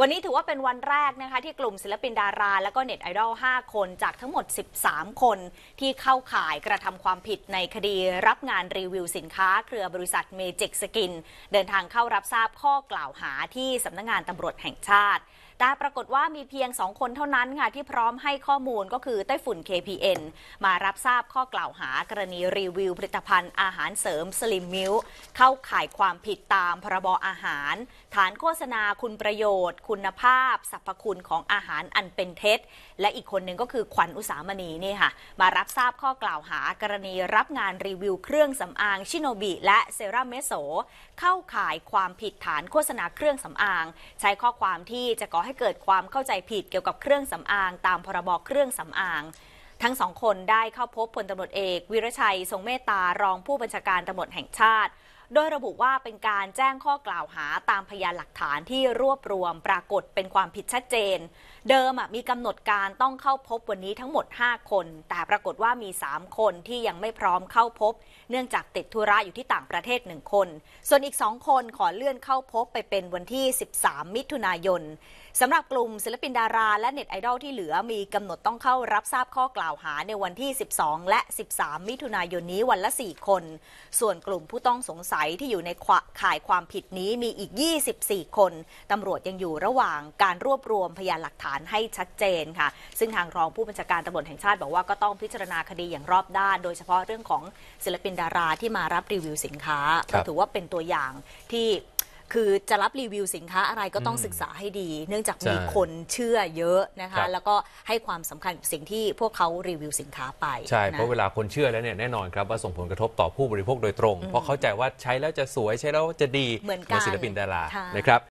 วันนี้ถือว่าเป็นวันแรกนะคะที่กลุ่มศิลปินดาราและก็เน็ตไอดอล 5 คนจากทั้งหมด 13 คนที่เข้าข่ายกระทำความผิดในคดีรับงานรีวิวสินค้าเครือบริษัทเมจิกสกินเดินทางเข้ารับทราบข้อกล่าวหาที่สำนักงงานตำรวจแห่งชาติแต่ปรากฏว่ามีเพียง 2 คนเท่านั้นค่ะที่พร้อมให้ข้อมูลก็คือไต้ฝุ่น KPN มารับทราบข้อกล่าวหากรณีรีวิวผลิตภัณฑ์อาหารเสริมสลิมมิลเข้าข่ายความผิดตามพรบอาหาร ฐานโฆษณาคุณประโยชน์ คุณภาพ สรรพคุณของอาหารอันเป็นเท็จและอีกคนหนึ่งก็คือขวัญอุสามณีนี่ค่ะมารับทราบข้อกล่าวหากรณีรับงานรีวิวเครื่องสำอางชิโนบิและเซรั่มเมโซเข้าข่ายความผิดฐานโฆษณาเครื่องสำอาง ใช้ข้อความที่จะก่อให้เกิดความเข้าใจผิดเกี่ยวกับเครื่องสำอาง ตามพรบเครื่องสำอาง ทั้งสองคนได้เข้าพบพลตำรวจเอกวิรชัย ทรงเมตตา รองผู้บัญชาการตำรวจแห่งชาติโดยระบุว่าเป็นการแจ้งข้อกล่าวหาตามพยานหลักฐานที่รวบรวมปรากฏเป็นความผิดชัดเจน เดิมมีกำหนดการต้องเข้าพบวันนี้ทั้งหมด 5 คน แต่ปรากฏว่ามี 3 คนที่ยังไม่พร้อมเข้าพบ เนื่องจากติดธุระอยู่ที่ต่างประเทศ 1 คน ส่วนอีก 2 คนขอเลื่อนเข้าพบไปเป็นวันที่ 13 มิถุนายนสำหรับกลุ่มศิลปินดารา และเน็ตไอดอลที่เหลือมีกำหนดต้องเข้ารับทราบข้อกล่าวหาในวันที่ 12 และ 13 มิถุนายนนี้วันละ 4 คน ส่วนกลุ่มผู้ต้องสงสัยยที่อยู่ในข่ายความผิดนี้มีอีก 24 คน ตำรวจยังอยู่ระหว่างการรวบรวมพยานหลักฐานให้ชัดเจนค่ะ ซึ่งทางรองผู้บัญชาการตำรวจแห่งชาติบอกว่าก็ต้องพิจารณาคดีอย่างรอบด้าน โดยเฉพาะเรื่องของศิลปินดาราที่มารับรีวิวสินค้าถือว่าเป็นตัวอย่างที่คือจะรับรีวิวสินค้าอะไรก็ต้องศึกษาให้ดี เนื่องจากมีคนเชื่อเยอะนะคะ แล้วก็ให้ความสำคัญกับสิ่งที่พวกเขารีวิวสินค้าไปใช่เพราะเวลาคนเชื่อแล้วเนี่ยแน่นอนครับว่าส่งผลกระทบต่อผู้บริโภคโดยตรง เพราะเข้าใจว่าใช้แล้วจะสวยใช้แล้วจะดีเหมือนศิลปินดารานะครับ